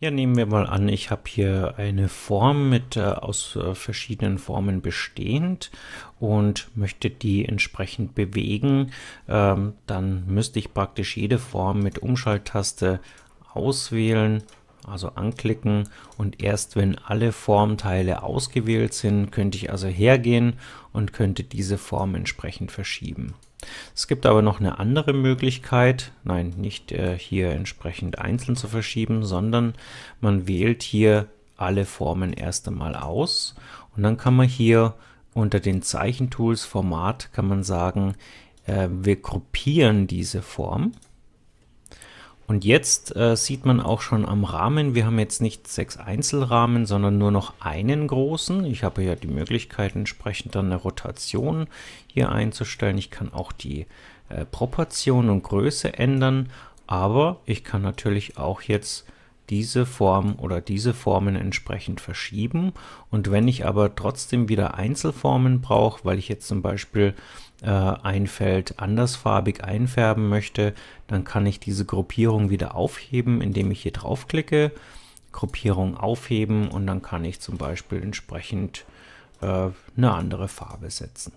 Ja, nehmen wir mal an, ich habe hier eine Form mit äh, aus äh, verschiedenen Formen bestehend und möchte die entsprechend bewegen. Ähm, dann müsste ich praktisch jede Form mit Umschalttaste auswählen, also anklicken und erst wenn alle Formteile ausgewählt sind, könnte ich also hergehen und könnte diese Form entsprechend verschieben. Es gibt aber noch eine andere Möglichkeit, nein, nicht äh, hier entsprechend einzeln zu verschieben, sondern man wählt hier alle Formen erst einmal aus und dann kann man hier unter den Zeichentools Format kann man sagen, äh, wir gruppieren diese Form und jetzt äh, sieht man auch schon am Rahmen, wir haben jetzt nicht sechs Einzelrahmen, sondern nur noch einen großen. Ich habe ja die Möglichkeit, entsprechend dann eine Rotation hier einzustellen. Ich kann auch die äh, Proportion und Größe ändern, aber ich kann natürlich auch jetzt diese Form oder diese Formen entsprechend verschieben. Und wenn ich aber trotzdem wieder Einzelformen brauche, weil ich jetzt zum Beispiel äh, ein Feld andersfarbig einfärben möchte, dann kann ich diese Gruppierung wieder aufheben, indem ich hier draufklicke, Gruppierung aufheben und dann kann ich zum Beispiel entsprechend äh, eine andere Farbe setzen.